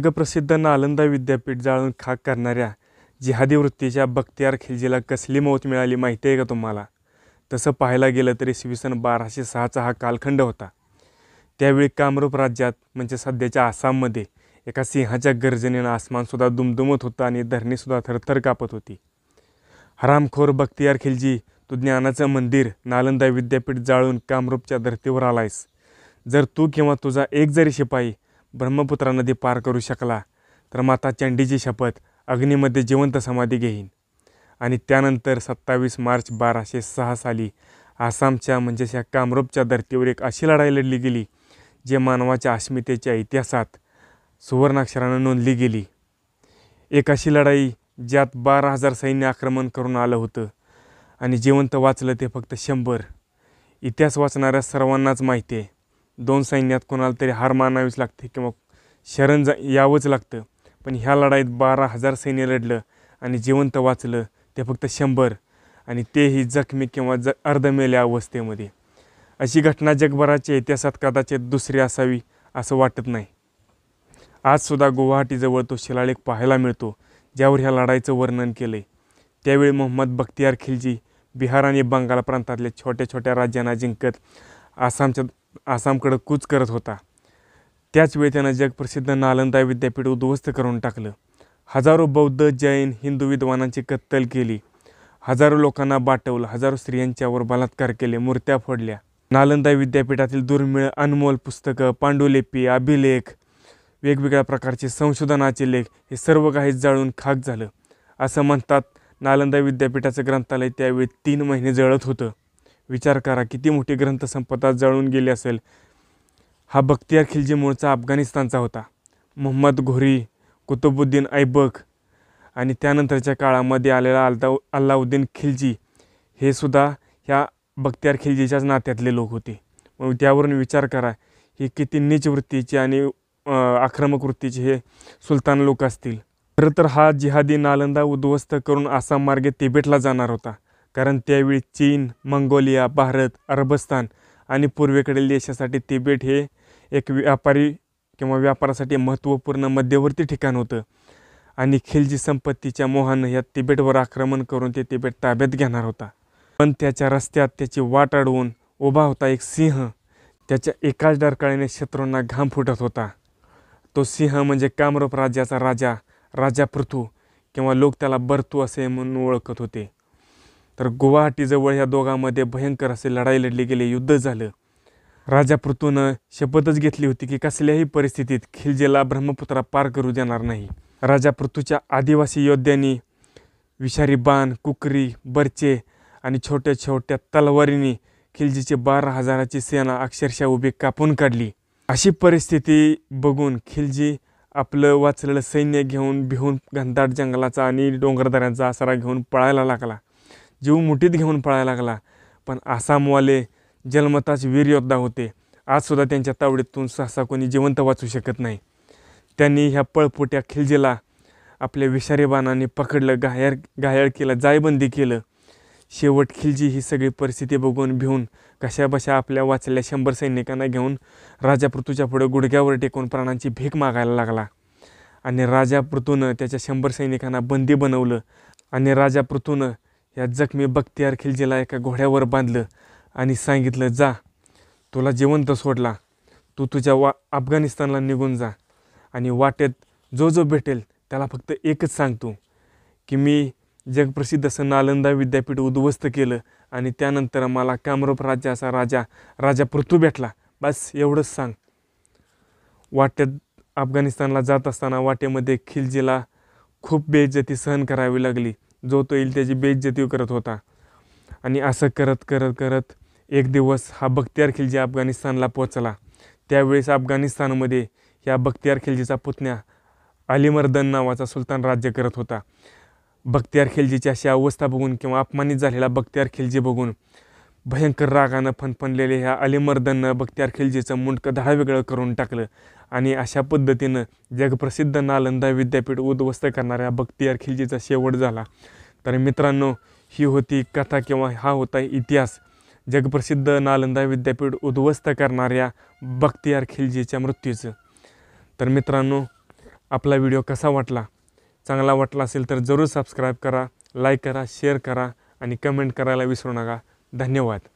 जगप्रसिद्ध नालंदा विद्यापीठ जाळून खाक करणाऱ्या जिहादी वृत्तीच्या बख्तियार खिलजीला कसली मौत मिळाली माहिती आहे का तुम्हाला तसं पाहायला गेलं तरी इसवी सन बाराशे सहाचा हा कालखंड होता त्यावेळी कामरूप राज्यात म्हणजे सध्याच्या आसाममध्ये एका सिंहाच्या गर्जनेनं आसमानसुद्धा दुमदुमत होता आणि धरणीसुद्धा थरथर कापत होती हरामखोर बख्तियार खिलजी तू ज्ञानाचं मंदिर नालंदा विद्यापीठ जाळून कामरूपच्या धर्तीवर आलायस जर तू किंवा तुझा एक जरी शिपाई ब्रह्मपुत्रा नदी पार करू शकला तर माता चंडीची शपथ अग्नीमध्ये जिवंत समाधी घेईन आणि त्यानंतर सत्तावीस मार्च बाराशे सहा साली आसामच्या म्हणजेच या कामरूपच्या धर्तीवर एक अशी लढाई लढली गेली जे मानवाच्या अस्मितेच्या इतिहासात सुवर्णाक्षरानं नोंदली गेली एक अशी लढाई ज्यात बारा हजार सैन्य आक्रमण करून आलं होतं आणि जिवंत वाचलं ते फक्त शंभर इतिहास वाचणाऱ्या सर्वांनाच माहिती आहे दोन सैन्यात कोणाला तरी हार मानावीच लागते किंवा शरण जा यावंच लागतं पण ह्या लढाईत बारा हजार सैन्य लढलं आणि जिवंत वाचलं ते फक्त शंभर आणि तेही जखमी किंवा ज अर्धमेल्या अवस्थेमध्ये अशी घटना जगभराच्या इतिहासात कदाचित दुसरी असावी असं वाटत नाही आजसुद्धा गुवाहाटीजवळ तो शिलालेख पाहायला मिळतो ज्यावर ह्या लढाईचं वर्णन केलं आहे त्यावेळी मोहम्मद बख्तियार खिलजी बिहार आणि बंगाल प्रांतातल्या छोट्या छोट्या राज्यांना जिंकत आसामच्या आसामकडं कूच करत होता त्याचवेळी त्यानं जगप्रसिद्ध नालंदा विद्यापीठ उद्ध्वस्त करून टाकलं हजारो बौद्ध जैन हिंदू विद्वानांची कत्तल केली हजारो लोकांना बाटवलं हजारो स्त्रियांच्यावर बलात्कार केले मूर्त्या फोडल्या नालंदा विद्यापीठातील दुर्मिळ अनमोल पुस्तकं पांडुलिपी अभिलेख वेगवेगळ्या प्रकारचे संशोधनाचे लेख हे सर्व काही जाळून खाक झालं असं म्हणतात नालंदा विद्यापीठाचं ग्रंथालय त्यावेळी तीन महिने जळत होतं विचार करा किती मोठी ग्रंथसंपदा जळून गेली असेल हा बख्तियार खिलजी मूळचा अफगाणिस्तानचा होता मोहम्मद घोरी कुतुबुद्दीन ऐबक आणि त्यानंतरच्या काळामध्ये आलेला अल्दा अल्लाउद्दीन खिलजी हे सुद्धा ह्या बख्तियार खिलजीच्याच नात्यातले लोक होते मग त्यावरून विचार करा ही किती नीच वृत्तीचे आणि आक्रमक वृत्तीचे हे सुलतान लोक असतील खरं तर हा जिहादी नालंदा उद्ध्वस्त करून आसाम मार्गे तिबेटला जाणार होता कारण त्यावेळी चीन मंगोलिया भारत अरबस्तान आणि पूर्वेकडील देशासाठी तिबेट हे एक व्यापारी किंवा व्यापारासाठी महत्त्वपूर्ण मध्यवर्ती ठिकाण होतं आणि खिलजी संपत्तीच्या मोहानं या तिबेटवर आक्रमण करून ते तिबेट ताब्यात घेणार होता पण त्याच्या रस्त्यात त्याची वाट अडवून उभा होता एक सिंह त्याच्या एकाच डरकाळीने शत्रूंना घाम फुटत होता तो सिंह म्हणजे कामरूप राज्याचा राजा राजा पृथू किंवा लोक त्याला बर्तू असे म्हणून ओळखत होते तर गुवाहाटीजवळ ह्या दोघांमध्ये भयंकर असे लढाई लढली गेली युद्ध झालं राजा पृथूनं शपथच घेतली होती की कसल्याही परिस्थितीत खिलजीला ब्रह्मपुत्रा पार करू देणार नाही राजा पृथूच्या आदिवासी योद्ध्यांनी विषारी बाण कुकरी बरचे आणि छोट्या छोट्या तलवारीने खिलजीची बारा हजाराची सेना अक्षरशः उभी कापून काढली अशी परिस्थिती बघून खिलजी आपलं वाचलेलं सैन्य घेऊन भिहून घनदाट जंगलाचा आणि डोंगरदऱ्यांचा आसरा घेऊन पळायला लागला जीव मुठीत घेऊन पळायला लागला पण आसामवाले जलमताच वीरयोद्धा होते आजसुद्धा त्यांच्या तावडीतून सहसा कोणी जिवंत वाचू शकत नाही त्यांनी ह्या पळपोट्या खिलजीला आपल्या विषारी बाणाने पकडलं गायर घायाळ केलं जायबंदी केलं शेवट खिलजी ही सगळी परिस्थिती बघून भिवून कशाबशा आपल्या वाचलेल्या शंभर सैनिकांना घेऊन राजा पृथूच्या पुढे गुडघ्यावर टेकून प्राणांची भीक मागायला लागला आणि राजा पृथूनं त्याच्या शंभर सैनिकांना बंदी बनवलं आणि राजा पृथूनं या जखमी बख्तियार खिलजीला एका घोड्यावर बांधलं आणि सांगितलं जा तुला जिवंत सोडला तू तुझ्या वा अफगाणिस्तानला निघून जा आणि वाटेत जो जो भेटेल त्याला फक्त एकच सांगतो की मी जगप्रसिद्ध असं नालंदा विद्यापीठ उद्ध्वस्त केलं आणि त्यानंतर मला कामरूप राज्य राजा राजा पृथ्वी भेटला बस एवढंच सांग वाटेत अफगाणिस्तानला जात असताना वाटेमध्ये खिलजीला खूप बेइज्जती सहन करावी लागली जो तो येईल त्याची बेइज्जती करत होता आणि असं करत करत करत एक दिवस हा बख्तियार खिलजी अफगाणिस्तानला पोचला त्यावेळेस अफगाणिस्तानमध्ये या बख्तियार खिलजीचा पुतण्या अलीमर्दन नावाचा सुलतान राज्य करत होता बख्तियार खिलजीची अशी अवस्था बघून किंवा अपमानित झालेला बख्तियार खिलजी बघून भयंकर रागानं फणफणलेले ह्या अलिमर्दनं बख्तियार खिलजीचं मुंडकं वेगळं करून टाकलं आणि अशा पद्धतीनं जगप्रसिद्ध नालंदा विद्यापीठ उद्ध्वस्त करणाऱ्या बख्तियार खिलजीचा शेवट झाला तर मित्रांनो ही होती कथा किंवा हा होता इतिहास जगप्रसिद्ध नालंदा विद्यापीठ उद्ध्वस्त करणाऱ्या बख्तियार खिलजीच्या मृत्यूचं तर मित्रांनो आपला व्हिडिओ कसा वाटला चांगला वाटला असेल तर जरूर सबस्क्राईब करा लाईक करा शेअर करा आणि कमेंट करायला विसरू नका धन्यवाद